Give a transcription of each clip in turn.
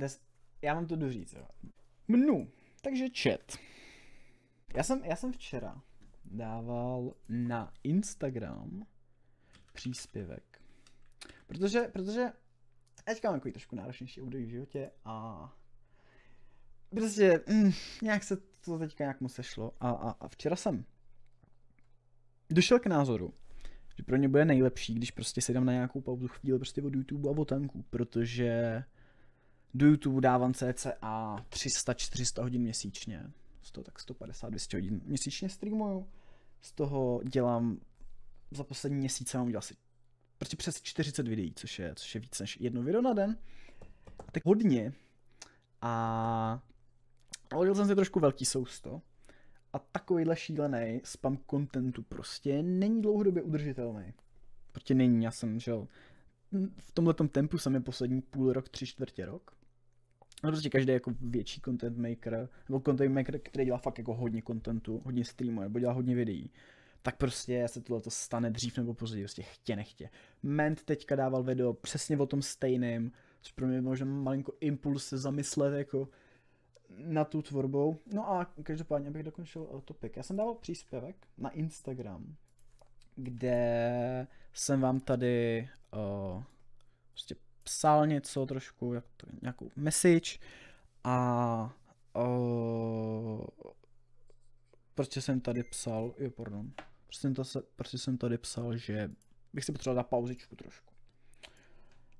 Des, já mám to doříct, jo. Mnu. Takže chat. Já jsem, já jsem včera dával na Instagram příspěvek. Protože, protože teďka mám takový trošku náročnější období v životě a prostě mm, nějak se to teďka nějak mu sešlo a, a, a včera jsem došel k názoru, že pro ně bude nejlepší, když prostě sedám na nějakou pauzu chvíli prostě od YouTube a od tanku, protože do YouTube dávám cca 300-400 hodin měsíčně. Z toho tak 150-200 hodin měsíčně streamuju. Z toho dělám za poslední měsíce mám udělal asi prostě přes 40 videí, což je, což je víc než jedno video na den. Tak hodně. A udělal jsem si trošku velký sousto. A takovýhle šílený spam kontentu prostě není dlouhodobě udržitelný. Protože není, já jsem, že v tomhle tempu jsem je poslední půl rok, tři čtvrtě rok. No prostě každý jako větší content maker, nebo content maker, který dělá fakt jako hodně contentu, hodně streamuje, nebo dělá hodně videí, tak prostě se tohle to stane dřív nebo později, prostě chtě nechtě. Ment teďka dával video přesně o tom stejným, což pro mě možná malinko impuls se zamyslet jako na tu tvorbou. No a každopádně, abych dokončil topik, já jsem dával příspěvek na Instagram, kde jsem vám tady uh, prostě psal něco trošku, jak to, nějakou message a uh, prostě jsem tady psal, jo pardon, prostě jsem, to, prostě jsem tady psal, že bych si potřeboval dát pauzičku trošku.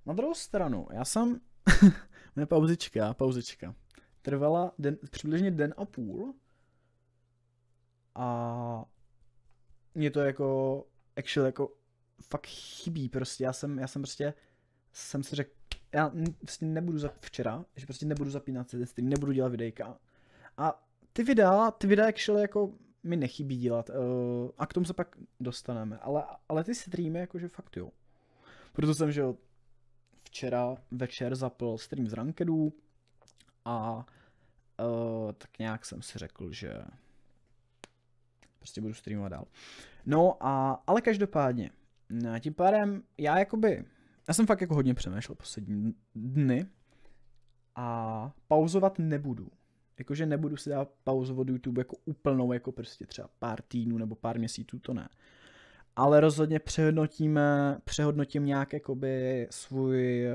Na druhou stranu, já jsem, ne pauzička, pauzička, trvala den, přibližně den a půl a mě to jako actually jako fakt chybí prostě. Já jsem, já jsem prostě, jsem si řekl, já prostě nebudu za, včera, že prostě nebudu zapínat CD stream, nebudu dělat videjka. A ty videa, ty videa actually jako mi nechybí dělat. Uh, a k tomu se pak dostaneme. Ale, ale ty streamy jakože fakt jo. Proto jsem, že jo, včera večer zapl stream z Rankedů a uh, tak nějak jsem si řekl, že prostě budu streamovat dál. No a, ale každopádně, a eh, tím pádem já jakoby, já jsem fakt jako hodně přemýšlel poslední dny a pauzovat nebudu. Jakože nebudu si dát pauzu od YouTube jako úplnou, jako prostě třeba pár týdnů nebo pár měsíců, to ne. Ale rozhodně přehodnotíme, přehodnotím nějak jakoby svůj,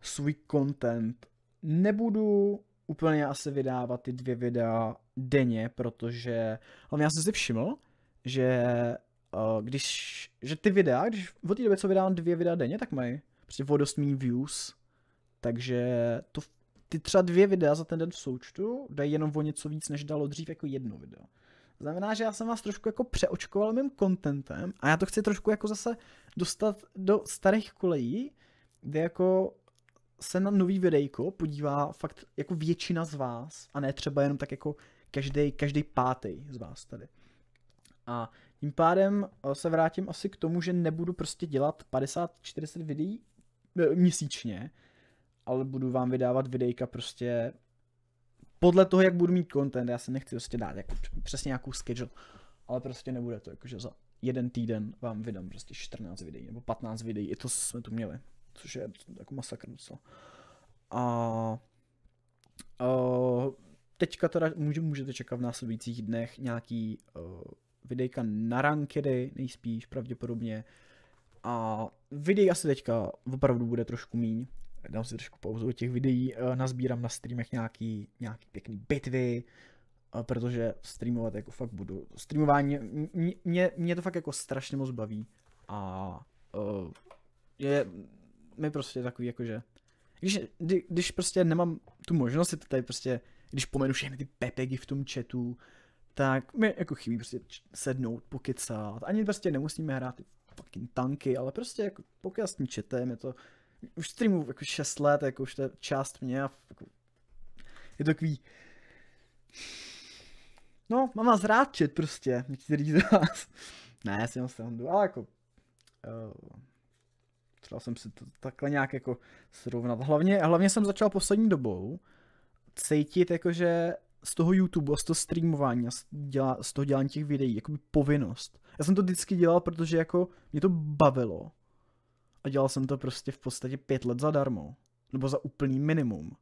svůj content. Nebudu úplně asi vydávat ty dvě videa denně, protože hlavně já jsem si všiml, že uh, když, že ty videa, když od té době, co vydávám dvě videa denně, tak mají prostě o dost méně views, takže to, ty třeba dvě videa za ten den v součtu dají jenom o něco víc, než dalo dřív jako jedno video. Znamená, že já jsem vás trošku jako přeočkoval mým contentem a já to chci trošku jako zase dostat do starých kolejí, kde jako se na nový videjko podívá fakt jako většina z vás a ne třeba jenom tak jako každý, každý pátý z vás tady. A tím pádem eh, se vrátím asi k tomu, že nebudu prostě dělat 50-40 videí eh, měsíčně, ale budu vám vydávat videjka prostě podle toho, jak budu mít content. Já se nechci prostě dát jako přesně nějakou schedule, ale prostě nebude to jakože za jeden týden vám vydám prostě 14 videí nebo 15 videí, i to jsme tu měli což je jako masakr docela. A a teďka teda může, můžete čekat v následujících dnech nějaký uh, videjka na rankedy, nejspíš pravděpodobně. A videí asi teďka opravdu bude trošku míň. Dám si trošku pauzu od těch videí, uh, nazbírám na streamech nějaký, nějaký pěkný bitvy, eh, protože streamovat jako fakt budu. Streamování, mě, mě, mě to fakt jako strašně moc baví a uh, je mi prostě takový jakože, když, kdy, když prostě nemám tu možnost to tady prostě, když pomenu všechny ty pepegy v tom chatu, tak mi jako chybí prostě sednout, pokycat. ani prostě nemusíme hrát ty fucking tanky, ale prostě jako pokud s tím chatem, je to, už streamu jako 6 let, jako už to je část mě a jako, je to takový, no, mám vás rád chat prostě, některý z vás, ne, já si jenom se ale jako, uh, třeba jsem si to takhle nějak jako srovnat. Hlavně, hlavně jsem začal poslední dobou cítit jako, že z toho YouTube a z toho streamování a z, děla, z toho dělání těch videí, jakoby povinnost. Já jsem to vždycky dělal, protože jako mě to bavilo. A dělal jsem to prostě v podstatě pět let zadarmo. Nebo za úplný minimum.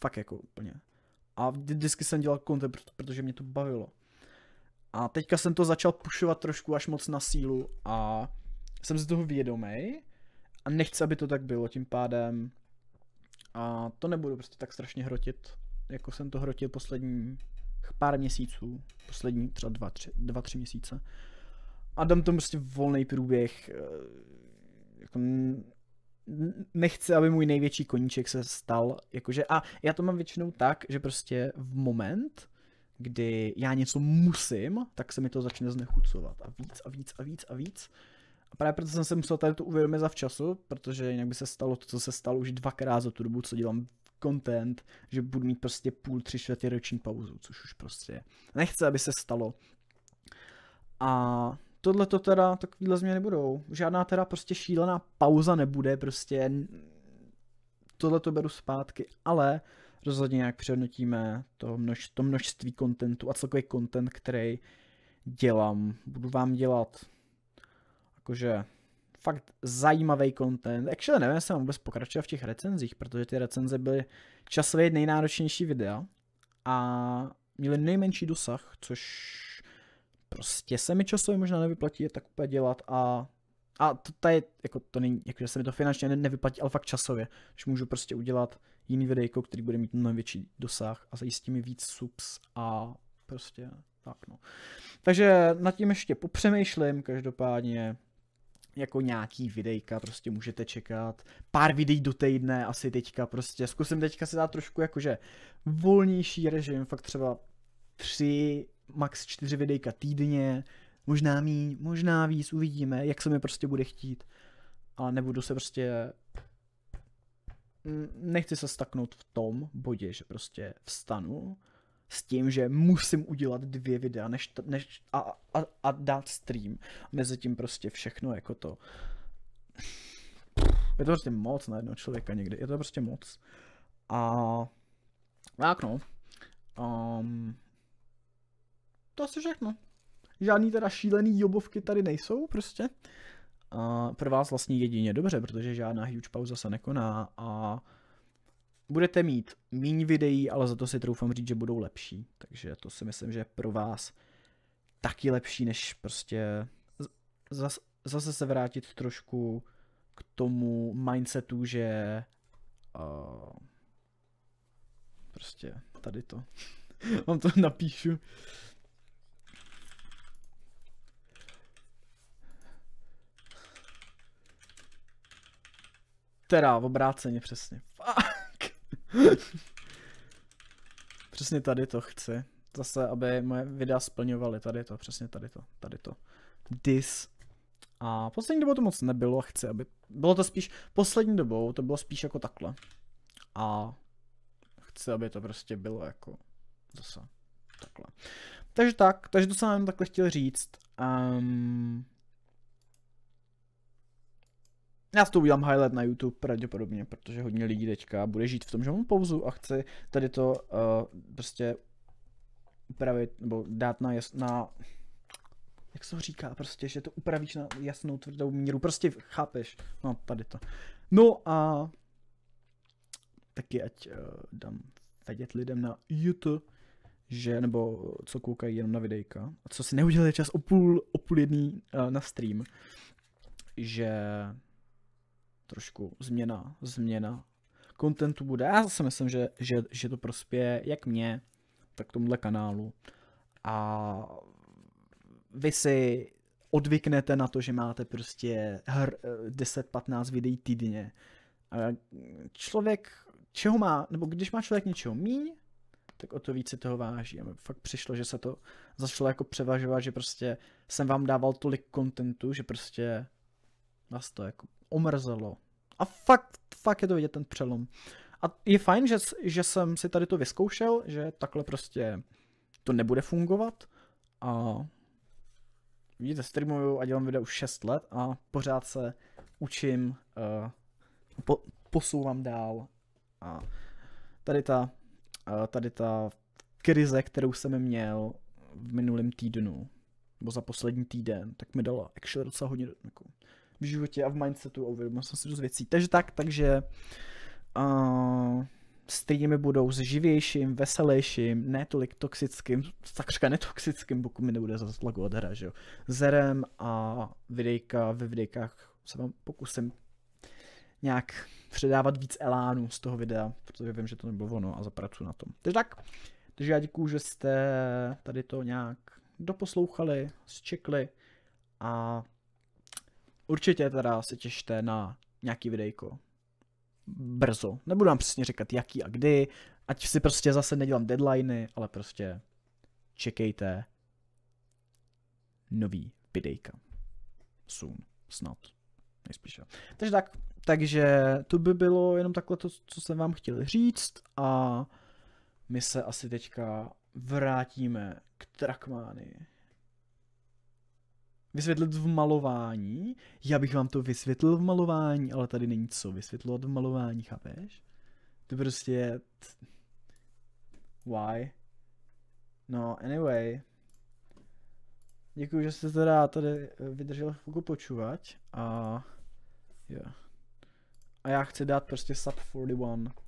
Fakt jako úplně. A vždycky jsem dělal content, protože mě to bavilo. A teďka jsem to začal pušovat trošku až moc na sílu a jsem z toho vědomý a nechci, aby to tak bylo tím pádem. A to nebudu prostě tak strašně hrotit, jako jsem to hrotil poslední pár měsíců, poslední třeba dva, tři, dva, tři měsíce. A dám tomu prostě volný průběh. Eh, jako nechci, aby můj největší koníček se stal, jakože, a já to mám většinou tak, že prostě v moment, kdy já něco musím, tak se mi to začne znechucovat a víc a víc a víc a víc. A právě proto jsem se musel tady to uvědomit za včasu, protože jinak by se stalo to, co se stalo už dvakrát za tu dobu, co dělám content, že budu mít prostě půl, tři čtvrtě roční pauzu, což už prostě nechce, aby se stalo. A tohle to teda, takovýhle změny budou. Žádná teda prostě šílená pauza nebude, prostě tohle to beru zpátky, ale rozhodně nějak přehodnotíme to, množ, to množství kontentu a celkový content, který dělám. Budu vám dělat jakože fakt zajímavý content. Actually nevím, jestli mám vůbec pokračovat v těch recenzích, protože ty recenze byly časově nejnáročnější videa a měly nejmenší dosah, což prostě se mi časově možná nevyplatí je tak úplně dělat a a to tady, jako to není, jako že se mi to finančně nevyplatí, ale fakt časově, že můžu prostě udělat jiný videjko, který bude mít mnohem větší dosah a zajistí mi víc subs a prostě tak no. Takže nad tím ještě popřemýšlím, každopádně jako nějaký videjka, prostě můžete čekat. Pár videí do týdne asi teďka prostě. Zkusím teďka si dát trošku jakože volnější režim, fakt třeba tři, max čtyři videjka týdně, možná mí, možná víc, uvidíme, jak se mi prostě bude chtít. A nebudu se prostě nechci se staknout v tom bodě, že prostě vstanu, s tím, že musím udělat dvě videa než, než, a, a, a dát stream. mezi tím prostě všechno jako to. Je to prostě moc na jednoho člověka někdy, je to prostě moc. A tak no. Um, to asi všechno. Žádný teda šílený jobovky tady nejsou prostě. Uh, pro vás vlastně jedině dobře, protože žádná huge pauza se nekoná a budete mít méně videí, ale za to si troufám říct, že budou lepší. Takže to si myslím, že je pro vás taky lepší, než prostě zas, zase se vrátit trošku k tomu mindsetu, že uh, prostě tady to. Vám to napíšu. Teda, obráceně přesně. přesně tady to chci. Zase, aby moje videa splňovaly tady to, přesně tady to, tady to. This. A poslední dobou to moc nebylo a chci, aby... Bylo to spíš, poslední dobou to bylo spíš jako takhle. A chci, aby to prostě bylo jako zase takhle. Takže tak, takže to jsem vám takhle chtěl říct. Um, já s tou udělám highlight na YouTube pravděpodobně, protože hodně lidí teďka bude žít v tom, že mám pauzu a chci tady to uh, prostě upravit, nebo dát na, jas, na jak se to říká, prostě, že to upravíš na jasnou tvrdou míru, prostě chápeš, no tady to. No a taky ať uh, dám vědět lidem na YouTube, že, nebo co koukají jenom na videjka, a co si neudělali čas o půl, o půl jedný uh, na stream, že trošku změna, změna kontentu bude. Já zase myslím, že, že, že to prospěje jak mě, tak tomhle kanálu. A vy si odvyknete na to, že máte prostě 10-15 videí týdně. A člověk, čeho má, nebo když má člověk něčeho míň, tak o to více toho váží. A mi fakt přišlo, že se to začalo jako převažovat, že prostě jsem vám dával tolik kontentu, že prostě Nás to jako omrzelo. A fakt, fakt je to vidět ten přelom. A je fajn, že, že jsem si tady to vyzkoušel, že takhle prostě to nebude fungovat. A vidíte, streamuju a dělám video už 6 let a pořád se učím, uh, po, posouvám dál. A tady ta, uh, tady ta krize, kterou jsem měl v minulém týdnu, nebo za poslední týden, tak mi dala actually docela hodně jako, v životě a v mindsetu a uvědomil jsem si dost věcí. Takže tak, takže uh, streamy budou s živějším, veselějším, netolik toxickým, takřka netoxickým, pokud mi nebude zase lagovat hra, že jo, zerem a videjka, ve videjkách se vám pokusím nějak předávat víc elánu z toho videa, protože vím, že to nebylo ono a zapracuji na tom. Takže tak, takže já děkuju, že jste tady to nějak doposlouchali, zčekli a Určitě teda se těšte na nějaký videjko. Brzo. Nebudu vám přesně říkat jaký a kdy, ať si prostě zase nedělám deadliny, ale prostě čekejte nový videjka. Soon. Snad. Nejspíš. Takže tak, takže to by bylo jenom takhle to, co jsem vám chtěl říct a my se asi teďka vrátíme k Trakmány vysvětlit v malování. Já bych vám to vysvětlil v malování, ale tady není co vysvětlovat v malování, chápeš? To prostě je... Why? No, anyway. Děkuji, že jste teda tady eh, vydržel chvilku počúvať a... Yeah. A já chci dát prostě sub 41.